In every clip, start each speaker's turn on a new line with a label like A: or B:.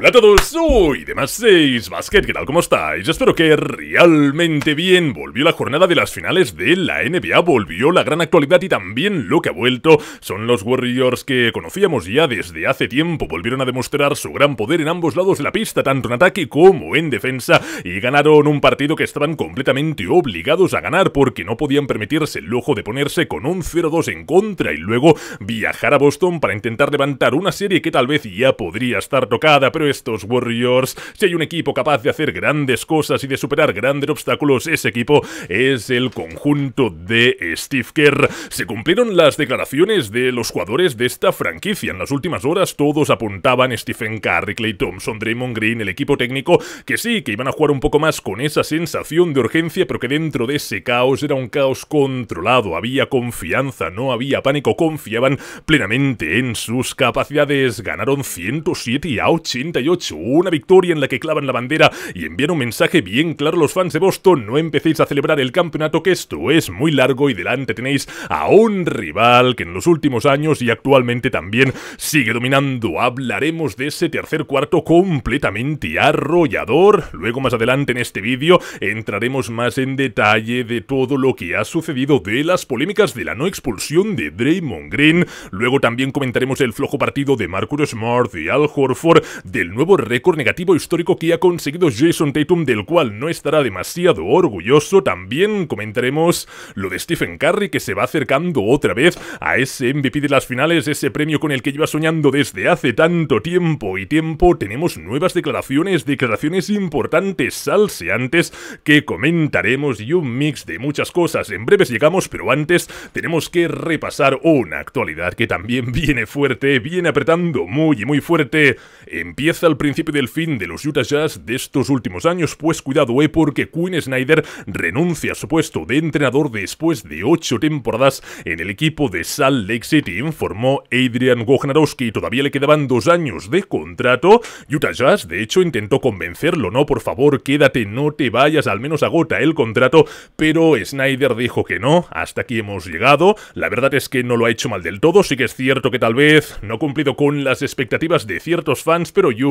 A: Hola a todos, soy de más 6 Basket, ¿qué tal? ¿Cómo estáis? Espero que realmente bien. Volvió la jornada de las finales de la NBA, volvió la gran actualidad y también lo que ha vuelto son los Warriors que conocíamos ya desde hace tiempo. Volvieron a demostrar su gran poder en ambos lados de la pista, tanto en ataque como en defensa, y ganaron un partido que estaban completamente obligados a ganar porque no podían permitirse el lujo de ponerse con un 0-2 en contra y luego viajar a Boston para intentar levantar una serie que tal vez ya podría estar tocada, pero estos Warriors, si hay un equipo capaz de hacer grandes cosas y de superar grandes obstáculos, ese equipo es el conjunto de Steve Kerr. Se cumplieron las declaraciones de los jugadores de esta franquicia. En las últimas horas todos apuntaban Stephen Curry, Clay Thompson, Draymond Green, el equipo técnico, que sí, que iban a jugar un poco más con esa sensación de urgencia, pero que dentro de ese caos era un caos controlado, había confianza, no había pánico, confiaban plenamente en sus capacidades. Ganaron 107 a 80 una victoria en la que clavan la bandera y envían un mensaje bien claro a los fans de Boston, no empecéis a celebrar el campeonato que esto es muy largo y delante tenéis a un rival que en los últimos años y actualmente también sigue dominando. Hablaremos de ese tercer cuarto completamente arrollador. Luego más adelante en este vídeo entraremos más en detalle de todo lo que ha sucedido de las polémicas de la no expulsión de Draymond Green. Luego también comentaremos el flojo partido de Marcus Smart, y Al Horford, del nuevo récord negativo histórico que ha conseguido Jason Tatum, del cual no estará demasiado orgulloso. También comentaremos lo de Stephen Curry, que se va acercando otra vez a ese MVP de las finales, ese premio con el que lleva soñando desde hace tanto tiempo y tiempo. Tenemos nuevas declaraciones, declaraciones importantes, salseantes, que comentaremos y un mix de muchas cosas. En breves llegamos, pero antes tenemos que repasar una actualidad que también viene fuerte, viene apretando muy y muy fuerte. Empieza al principio del fin de los Utah Jazz de estos últimos años, pues cuidado, eh, porque Quinn Snyder renuncia a su puesto de entrenador después de ocho temporadas en el equipo de Salt Lake City, informó Adrian Wojnarowski. Todavía le quedaban dos años de contrato. Utah Jazz, de hecho, intentó convencerlo, no, por favor, quédate, no te vayas, al menos agota el contrato, pero Snyder dijo que no, hasta aquí hemos llegado. La verdad es que no lo ha hecho mal del todo, sí que es cierto que tal vez no ha cumplido con las expectativas de ciertos fans, pero yo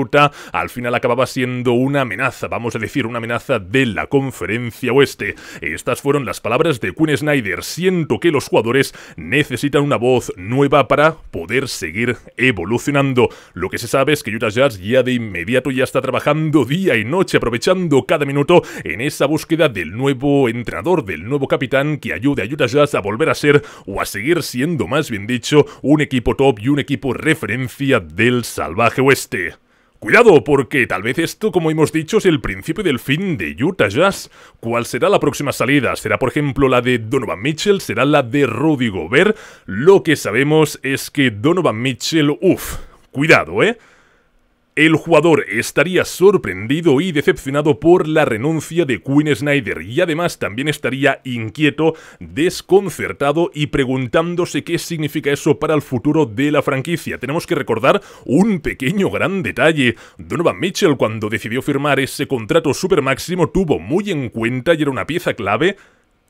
A: al final acababa siendo una amenaza, vamos a decir, una amenaza de la conferencia oeste. Estas fueron las palabras de Quinn Snyder. Siento que los jugadores necesitan una voz nueva para poder seguir evolucionando. Lo que se sabe es que Utah Jazz ya de inmediato ya está trabajando día y noche, aprovechando cada minuto en esa búsqueda del nuevo entrenador, del nuevo capitán que ayude a Utah Jazz a volver a ser o a seguir siendo, más bien dicho, un equipo top y un equipo referencia del salvaje oeste. Cuidado, porque tal vez esto, como hemos dicho, es el principio del fin de Utah Jazz. ¿Cuál será la próxima salida? ¿Será, por ejemplo, la de Donovan Mitchell? ¿Será la de Rudy Gobert? Lo que sabemos es que Donovan Mitchell, uff, cuidado, ¿eh? El jugador estaría sorprendido y decepcionado por la renuncia de Quinn Snyder y además también estaría inquieto, desconcertado y preguntándose qué significa eso para el futuro de la franquicia. Tenemos que recordar un pequeño gran detalle. Donovan Mitchell cuando decidió firmar ese contrato super máximo tuvo muy en cuenta y era una pieza clave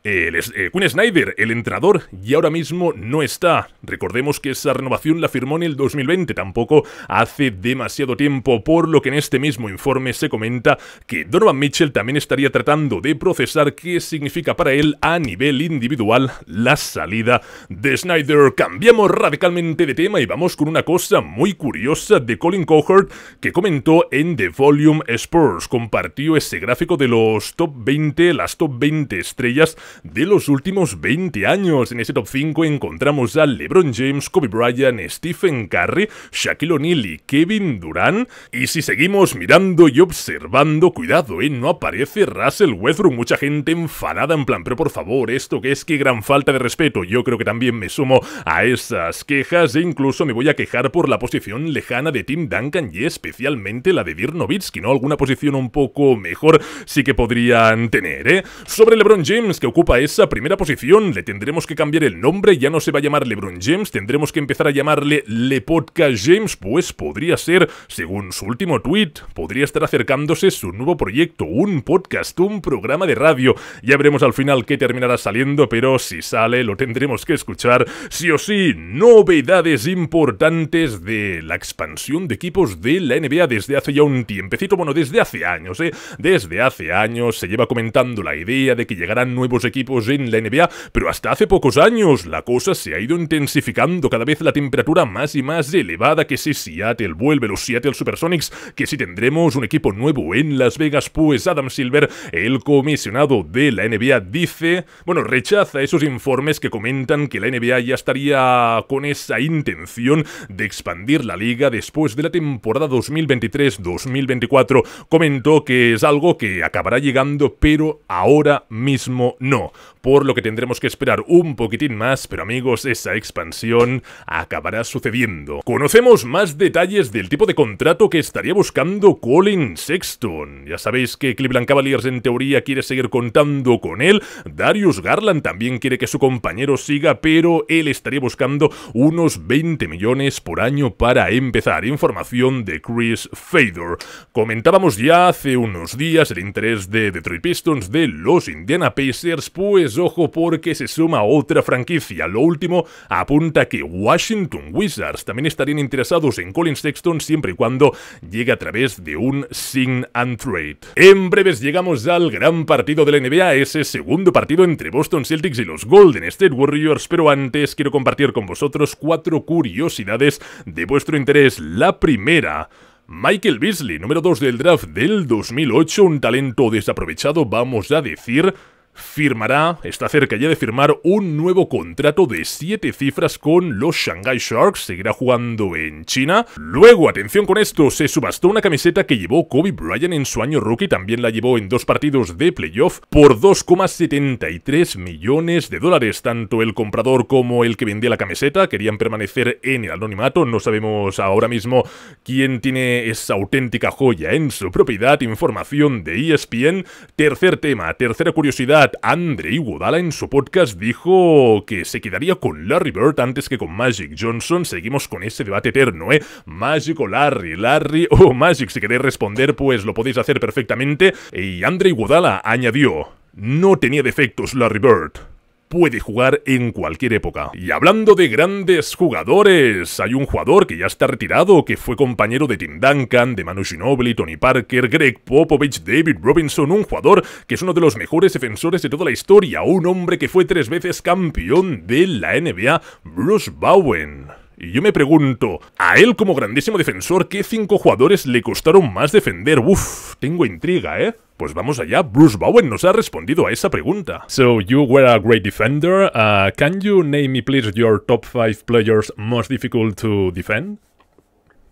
A: el, eh, Snyder, el entrenador, y ahora mismo no está. Recordemos que esa renovación la firmó en el 2020, tampoco hace demasiado tiempo, por lo que en este mismo informe se comenta que Donovan Mitchell también estaría tratando de procesar qué significa para él a nivel individual la salida de Snyder. Cambiamos radicalmente de tema y vamos con una cosa muy curiosa de Colin Cohort que comentó en The Volume Spurs. Compartió ese gráfico de los top 20, las top 20 estrellas de los últimos 20 años. En ese top 5 encontramos a LeBron James, Kobe Bryant, Stephen Curry, Shaquille O'Neal y Kevin Durant. Y si seguimos mirando y observando, cuidado, ¿eh? No aparece Russell Westbrook. Mucha gente enfadada en plan, pero por favor, esto que es que gran falta de respeto. Yo creo que también me sumo a esas quejas e incluso me voy a quejar por la posición lejana de Tim Duncan y especialmente la de Dirk ¿no? Alguna posición un poco mejor sí que podrían tener, ¿eh? Sobre LeBron James, que ocupa esa primera posición. Le tendremos que cambiar el nombre, ya no se va a llamar LeBron James, tendremos que empezar a llamarle Le Podcast James, pues podría ser, según su último tweet, podría estar acercándose su nuevo proyecto, un podcast, un programa de radio. Ya veremos al final qué terminará saliendo, pero si sale lo tendremos que escuchar. Sí o sí, novedades importantes de la expansión de equipos de la NBA desde hace ya un tiempecito, bueno, desde hace años, ¿eh? Desde hace años se lleva comentando la idea de que llegarán nuevos equipos en la NBA, pero hasta hace pocos años la cosa se ha ido intensificando, cada vez la temperatura más y más elevada, que si Seattle vuelve, los Seattle Supersonics, que si tendremos un equipo nuevo en Las Vegas, pues Adam Silver, el comisionado de la NBA, dice, bueno, rechaza esos informes que comentan que la NBA ya estaría con esa intención de expandir la liga después de la temporada 2023-2024, comentó que es algo que acabará llegando, pero ahora mismo no por lo que tendremos que esperar un poquitín más, pero amigos, esa expansión acabará sucediendo. Conocemos más detalles del tipo de contrato que estaría buscando Colin Sexton. Ya sabéis que Cleveland Cavaliers en teoría quiere seguir contando con él, Darius Garland también quiere que su compañero siga, pero él estaría buscando unos 20 millones por año para empezar. Información de Chris fader Comentábamos ya hace unos días el interés de Detroit Pistons, de los Indiana Pacers pues ojo porque se suma otra franquicia. Lo último apunta que Washington Wizards también estarían interesados en Colin Sexton siempre y cuando llegue a través de un sin and trade. En breves llegamos al gran partido de la NBA, ese segundo partido entre Boston Celtics y los Golden State Warriors, pero antes quiero compartir con vosotros cuatro curiosidades de vuestro interés. La primera... Michael Beasley, número 2 del draft del 2008, un talento desaprovechado, vamos a decir, firmará, está cerca ya de firmar un nuevo contrato de 7 cifras con los Shanghai Sharks, seguirá jugando en China. Luego, atención con esto, se subastó una camiseta que llevó Kobe Bryant en su año rookie, también la llevó en dos partidos de playoff por 2,73 millones de dólares. Tanto el comprador como el que vendía la camiseta querían permanecer en el anonimato, no sabemos ahora mismo quién tiene esa auténtica joya en su propiedad, información de ESPN. Tercer tema, tercera curiosidad, Andrey Andre en su podcast dijo que se quedaría con Larry Bird antes que con Magic Johnson. Seguimos con ese debate eterno, ¿eh? Magic o Larry, Larry o Magic. Si queréis responder, pues lo podéis hacer perfectamente. Y Andre Iguodala añadió, no tenía defectos Larry Bird puede jugar en cualquier época. Y hablando de grandes jugadores, hay un jugador que ya está retirado, que fue compañero de Tim Duncan, de Manu Ginobili, Tony Parker, Greg Popovich, David Robinson, un jugador que es uno de los mejores defensores de toda la historia, un hombre que fue tres veces campeón de la NBA, Bruce Bowen. Y yo me pregunto, a él como grandísimo defensor, ¿qué cinco jugadores le costaron más defender? Uf, tengo intriga, ¿eh? Pues vamos allá, Bruce Bowen nos ha respondido a esa pregunta. So, you were a great defender. Uh, can you name me, please, your top five players most difficult to defend?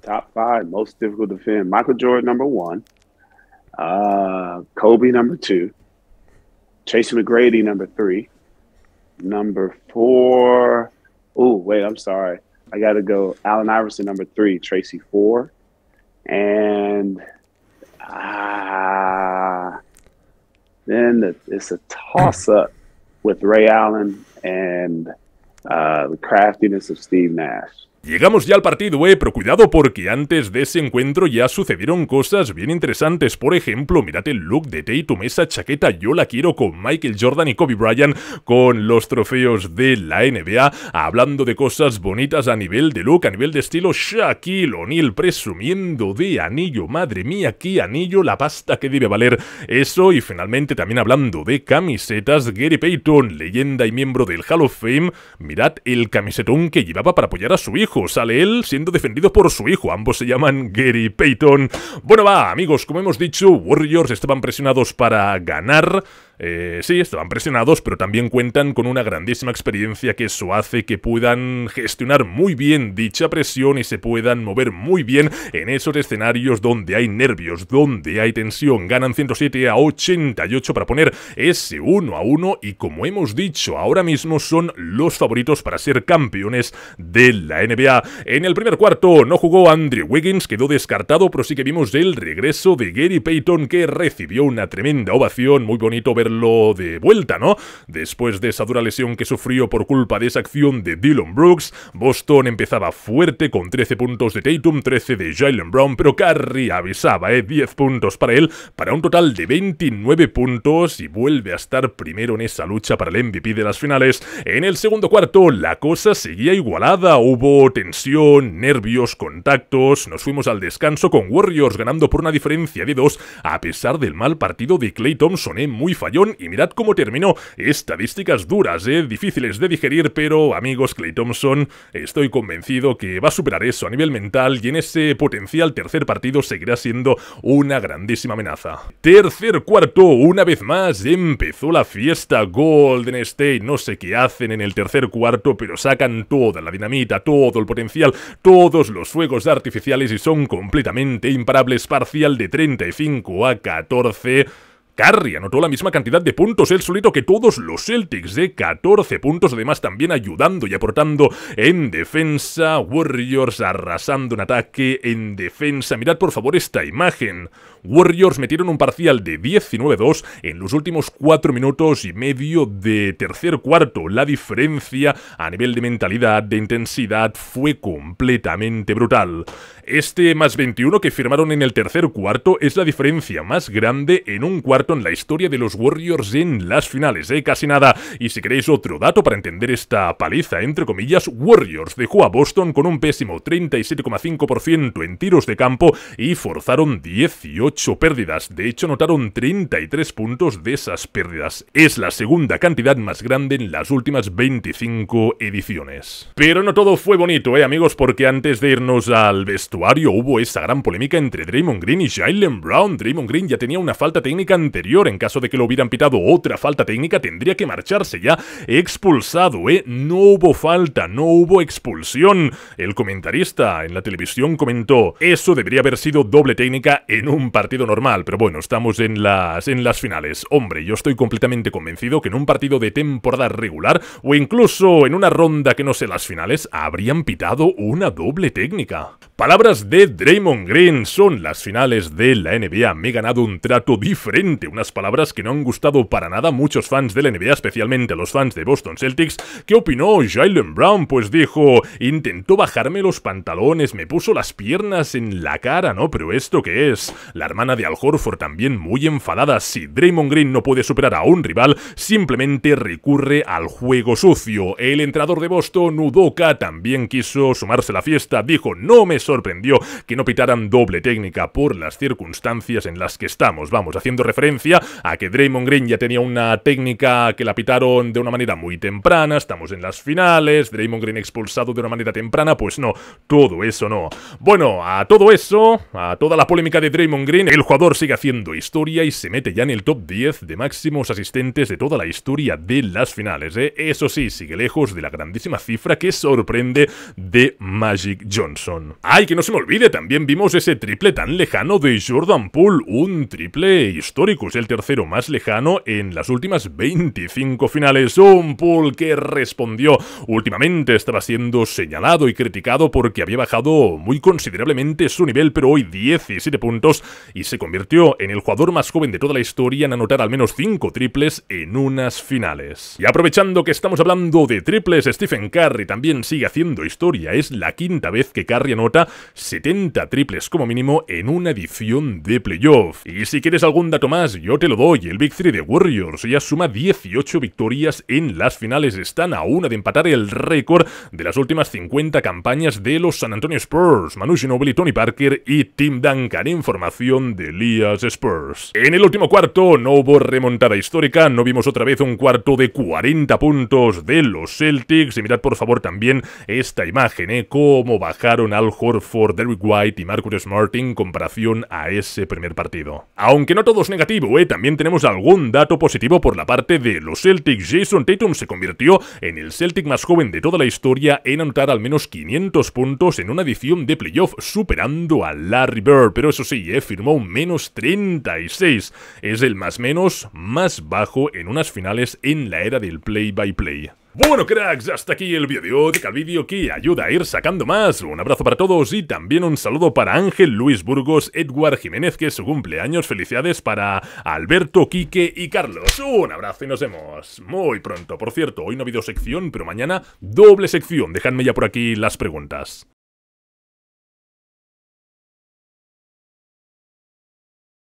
A: Top five most difficult to defend. Michael Jordan, number one. Uh, Kobe, number two. Jason McGrady, number three. Number four. Oh, wait, I'm sorry. I got to go Allen Iverson number three, Tracy four, and ah, uh, then it's a toss up with Ray Allen and uh, the craftiness of Steve Nash. Llegamos ya al partido, eh, pero cuidado porque antes de ese encuentro ya sucedieron cosas bien interesantes. Por ejemplo, mirad el look de Tatum, mesa, chaqueta yo la quiero con Michael Jordan y Kobe Bryant con los trofeos de la NBA, hablando de cosas bonitas a nivel de look, a nivel de estilo. Shaquille O'Neal presumiendo de anillo, madre mía, qué anillo, la pasta que debe valer eso. Y finalmente también hablando de camisetas, Gary Payton, leyenda y miembro del Hall of Fame, mirad el camisetón que llevaba para apoyar a su hijo. Sale él siendo defendido por su hijo. Ambos se llaman Gary Payton. Bueno, va, amigos, como hemos dicho, Warriors estaban presionados para ganar. Eh, sí, estaban presionados, pero también cuentan con una grandísima experiencia que eso hace que puedan gestionar muy bien dicha presión y se puedan mover muy bien en esos escenarios donde hay nervios, donde hay tensión. Ganan 107 a 88 para poner ese 1 a 1 y como hemos dicho, ahora mismo son los favoritos para ser campeones de la NBA. En el primer cuarto no jugó Andrew Wiggins, quedó descartado, pero sí que vimos el regreso de Gary Payton que recibió una tremenda ovación, muy bonito ver lo de vuelta, ¿no? Después de esa dura lesión que sufrió por culpa de esa acción de Dylan Brooks, Boston empezaba fuerte con 13 puntos de Tatum, 13 de Jalen Brown, pero Curry avisaba, ¿eh? 10 puntos para él, para un total de 29 puntos y vuelve a estar primero en esa lucha para el MVP de las finales. En el segundo cuarto la cosa seguía igualada, hubo tensión, nervios, contactos, nos fuimos al descanso con Warriors ganando por una diferencia de 2 a pesar del mal partido de Clay Thompson, ¿eh? muy fallado y mirad cómo terminó. Estadísticas duras, eh, difíciles de digerir, pero amigos, Clay Thompson, estoy convencido que va a superar eso a nivel mental y en ese potencial tercer partido seguirá siendo una grandísima amenaza. Tercer cuarto, una vez más, empezó la fiesta Golden State. No sé qué hacen en el tercer cuarto, pero sacan toda la dinamita, todo el potencial, todos los fuegos artificiales y son completamente imparables. Parcial de 35 a 14. Curry anotó la misma cantidad de puntos él solito que todos los Celtics, de 14 puntos, además también ayudando y aportando en defensa, Warriors arrasando en ataque, en defensa. Mirad por favor esta imagen. Warriors metieron un parcial de 19-2 en los últimos 4 minutos y medio de tercer cuarto. La diferencia a nivel de mentalidad, de intensidad, fue completamente brutal. Este más 21 que firmaron en el tercer cuarto es la diferencia más grande en un cuarto en la historia de los Warriors en las finales, de ¿eh? Casi nada. Y si queréis otro dato para entender esta paliza, entre comillas, Warriors dejó a Boston con un pésimo 37,5% en tiros de campo y forzaron 18 pérdidas, de hecho notaron 33 puntos de esas pérdidas. Es la segunda cantidad más grande en las últimas 25 ediciones. Pero no todo fue bonito, eh amigos, porque antes de irnos al vestuario hubo esa gran polémica entre Draymond Green y Jalen Brown. Draymond Green ya tenía una falta técnica anterior, en caso de que lo hubieran pitado otra falta técnica tendría que marcharse ya expulsado, eh. No hubo falta, no hubo expulsión. El comentarista en la televisión comentó, eso debería haber sido doble técnica en un partido partido normal, pero bueno, estamos en las, en las finales. Hombre, yo estoy completamente convencido que en un partido de temporada regular o incluso en una ronda que no sé las finales, habrían pitado una doble técnica. Palabras de Draymond Green son las finales de la NBA. Me he ganado un trato diferente, unas palabras que no han gustado para nada muchos fans de la NBA, especialmente a los fans de Boston Celtics. ¿Qué opinó Jalen Brown? Pues dijo, intentó bajarme los pantalones, me puso las piernas en la cara, ¿no? Pero esto qué es? La hermana de Al Horford también muy enfadada. Si Draymond Green no puede superar a un rival, simplemente recurre al juego sucio. El entrador de Boston, Udoka, también quiso sumarse a la fiesta, dijo, no me sorprendió que no pitaran doble técnica por las circunstancias en las que estamos. Vamos, haciendo referencia a que Draymond Green ya tenía una técnica que la pitaron de una manera muy temprana, estamos en las finales, Draymond Green expulsado de una manera temprana, pues no, todo eso no. Bueno, a todo eso, a toda la polémica de Draymond Green, el jugador sigue haciendo historia y se mete ya en el top 10 de máximos asistentes de toda la historia de las finales. ¿eh? Eso sí, sigue lejos de la grandísima cifra que sorprende de Magic Johnson. ¡Ay, que no se me olvide! También vimos ese triple tan lejano de Jordan Poole, un triple histórico, es el tercero más lejano en las últimas 25 finales. Un Poole que respondió últimamente, estaba siendo señalado y criticado porque había bajado muy considerablemente su nivel, pero hoy 17 puntos y se convirtió en el jugador más joven de toda la historia en anotar al menos 5 triples en unas finales. Y aprovechando que estamos hablando de triples, Stephen Curry también sigue haciendo historia, es la quinta vez que Curry anota 70 triples como mínimo en una edición de playoff. Y si quieres algún dato más, yo te lo doy. El Big de Warriors ya suma 18 victorias en las finales. Están a una de empatar el récord de las últimas 50 campañas de los San Antonio Spurs. Manu Ginobili, Tony Parker y Tim Duncan. Información de Elias Spurs. En el último cuarto no hubo remontada histórica. No vimos otra vez un cuarto de 40 puntos de los Celtics. Y mirad por favor también esta imagen, ¿eh? Cómo bajaron al Jorge for Derrick White y Marcus Martin en comparación a ese primer partido. Aunque no todo es negativo, ¿eh? también tenemos algún dato positivo por la parte de los Celtics. Jason Tatum se convirtió en el Celtic más joven de toda la historia en anotar al menos 500 puntos en una edición de playoff superando a Larry Bird, pero eso sí, ¿eh? firmó un menos 36. Es el más menos más bajo en unas finales en la era del play-by-play. play by play bueno cracks, hasta aquí el vídeo de vídeo que ayuda a ir sacando más. Un abrazo para todos y también un saludo para Ángel Luis Burgos, Edward Jiménez, que es su cumpleaños. Felicidades para Alberto, Quique y Carlos. Un abrazo y nos vemos muy pronto. Por cierto, hoy no ha habido sección, pero mañana doble sección. Dejadme ya por aquí las preguntas.